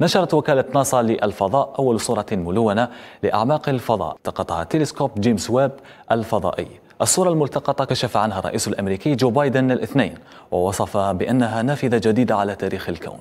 نشرت وكالة ناسا للفضاء أول صورة ملونة لأعماق الفضاء التقطها تلسكوب جيمس ويب الفضائي الصورة الملتقطة كشف عنها الرئيس الأمريكي جو بايدن الاثنين ووصفها بأنها نافذة جديدة على تاريخ الكون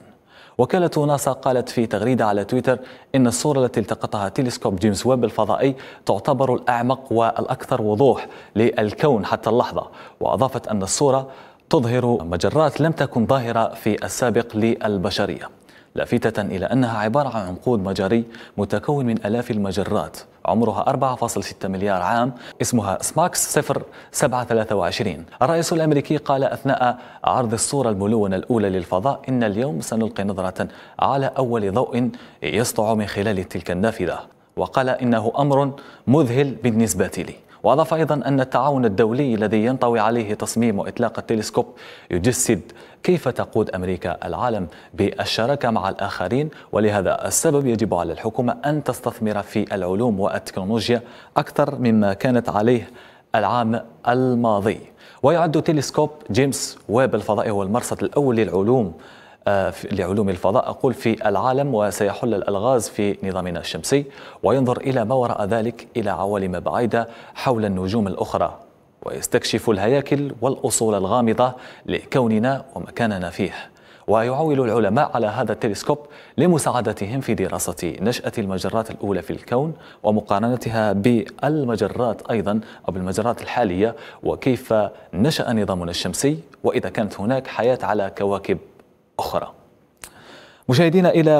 وكالة ناسا قالت في تغريدة على تويتر إن الصورة التي التقطها تلسكوب جيمس ويب الفضائي تعتبر الأعمق والأكثر وضوح للكون حتى اللحظة وأضافت أن الصورة تظهر مجرات لم تكن ظاهرة في السابق للبشرية لافتة إلى أنها عبارة عن عنقود مجري متكون من ألاف المجرات عمرها 4.6 مليار عام اسمها سماكس 0723 الرئيس الأمريكي قال أثناء عرض الصورة الملونة الأولى للفضاء إن اليوم سنلقي نظرة على أول ضوء يسطع من خلال تلك النافذة وقال إنه أمر مذهل بالنسبة لي وأضاف أيضا أن التعاون الدولي الذي ينطوي عليه تصميم وإطلاق التلسكوب يجسد كيف تقود أمريكا العالم بالشراكة مع الآخرين ولهذا السبب يجب على الحكومة أن تستثمر في العلوم والتكنولوجيا أكثر مما كانت عليه العام الماضي ويعد تلسكوب جيمس ويب الفضائي هو المرصد الأول للعلوم آه، لعلوم الفضاء أقول في العالم وسيحل الألغاز في نظامنا الشمسي وينظر إلى ما وراء ذلك إلى عوالم بعيدة حول النجوم الأخرى ويستكشف الهياكل والأصول الغامضة لكوننا ومكاننا فيه ويعول العلماء على هذا التلسكوب لمساعدتهم في دراسة نشأة المجرات الأولى في الكون ومقارنتها بالمجرات أيضا أو بالمجرات الحالية وكيف نشأ نظامنا الشمسي وإذا كانت هناك حياة على كواكب أخرى مشاهدينا إلى